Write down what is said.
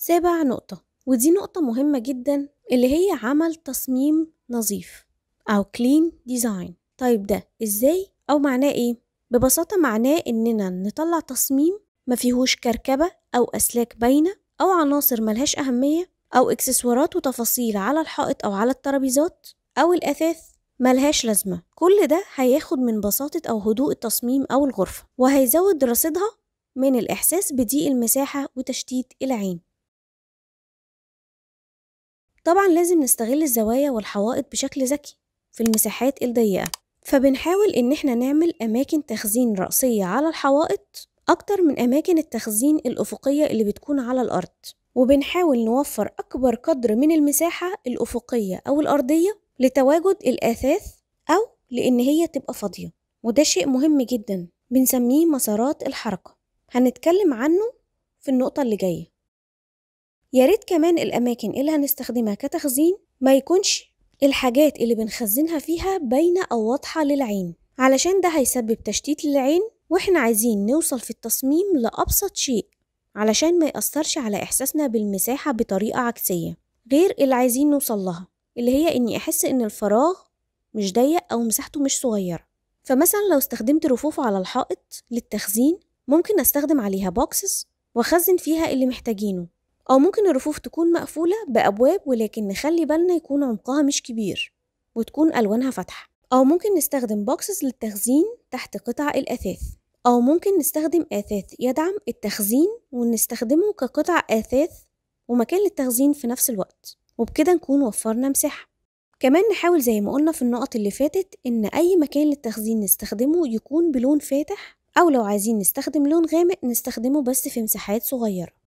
سابع نقطة ودي نقطة مهمة جدا اللي هي عمل تصميم نظيف أو clean design طيب ده إزاي أو معناه إيه؟ ببساطة معناه إننا نطلع تصميم ما فيهوش كركبة أو أسلاك باينة أو عناصر ملهاش أهمية أو إكسسوارات وتفاصيل على الحائط أو على الترابيزات أو الأثاث ملهاش لازمة كل ده هياخد من بساطة أو هدوء التصميم أو الغرفة وهيزود رصيدها من الإحساس بضيق المساحة وتشتيت العين طبعا لازم نستغل الزوايا والحوائط بشكل ذكي في المساحات الضيقة فبنحاول إن احنا نعمل أماكن تخزين رأسية على الحوائط أكتر من أماكن التخزين الأفقية اللي بتكون على الأرض وبنحاول نوفر أكبر قدر من المساحة الأفقية أو الأرضية لتواجد الأثاث أو لأن هي تبقى فاضية وده شيء مهم جدا بنسميه مسارات الحركة هنتكلم عنه في النقطة اللي جاية ياريت كمان الأماكن اللي هنستخدمها كتخزين ما يكونش الحاجات اللي بنخزنها فيها باينة أو واضحة للعين علشان ده هيسبب تشتيت للعين واحنا عايزين نوصل في التصميم لأبسط شيء علشان ما يأثرش على إحساسنا بالمساحة بطريقة عكسية غير اللي عايزين نوصل لها اللي هي إني أحس إن الفراغ مش ضيق أو مساحته مش صغيرة فمثلا لو استخدمت رفوف على الحائط للتخزين ممكن أستخدم عليها بوكسز وأخزن فيها اللي محتاجينه أو ممكن الرفوف تكون مقفولة بأبواب ولكن نخلي بالنا يكون عمقها مش كبير وتكون ألوانها فاتحة أو ممكن نستخدم بوكسز للتخزين تحت قطع الأثاث أو ممكن نستخدم أثاث يدعم التخزين ونستخدمه كقطع أثاث ومكان للتخزين في نفس الوقت وبكده نكون وفرنا مساحة كمان نحاول زي ما قلنا في النقط اللي فاتت إن أي مكان للتخزين نستخدمه يكون بلون فاتح أو لو عايزين نستخدم لون غامق نستخدمه بس في مساحات صغيرة